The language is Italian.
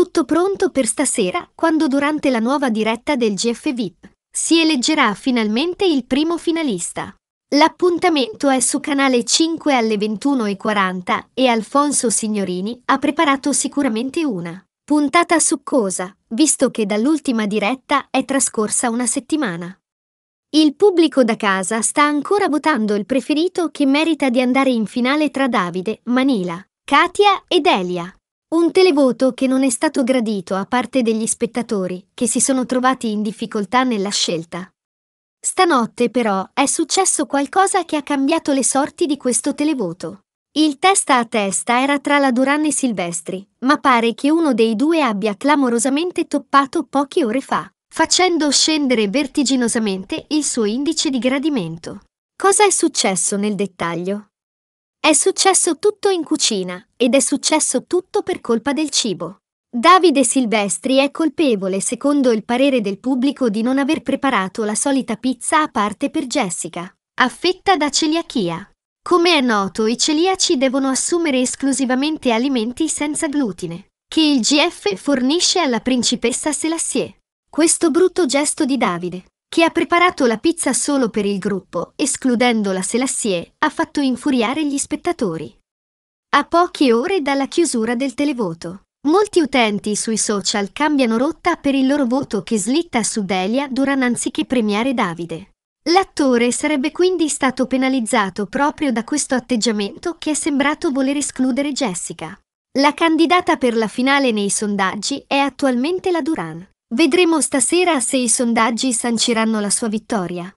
tutto pronto per stasera, quando durante la nuova diretta del GF VIP si eleggerà finalmente il primo finalista. L'appuntamento è su canale 5 alle 21.40 e Alfonso Signorini ha preparato sicuramente una puntata succosa, visto che dall'ultima diretta è trascorsa una settimana. Il pubblico da casa sta ancora votando il preferito che merita di andare in finale tra Davide, Manila, Katia ed Elia. Un televoto che non è stato gradito a parte degli spettatori, che si sono trovati in difficoltà nella scelta. Stanotte però è successo qualcosa che ha cambiato le sorti di questo televoto. Il testa a testa era tra la Duran e Silvestri, ma pare che uno dei due abbia clamorosamente toppato poche ore fa, facendo scendere vertiginosamente il suo indice di gradimento. Cosa è successo nel dettaglio? È successo tutto in cucina ed è successo tutto per colpa del cibo. Davide Silvestri è colpevole, secondo il parere del pubblico, di non aver preparato la solita pizza a parte per Jessica, affetta da celiachia. Come è noto, i celiaci devono assumere esclusivamente alimenti senza glutine, che il GF fornisce alla principessa Selassie. Questo brutto gesto di Davide, che ha preparato la pizza solo per il gruppo, escludendo la Selassie, ha fatto infuriare gli spettatori. A poche ore dalla chiusura del televoto, molti utenti sui social cambiano rotta per il loro voto che slitta su Delia Duran anziché premiare Davide. L'attore sarebbe quindi stato penalizzato proprio da questo atteggiamento che è sembrato voler escludere Jessica. La candidata per la finale nei sondaggi è attualmente la Duran. Vedremo stasera se i sondaggi sanciranno la sua vittoria.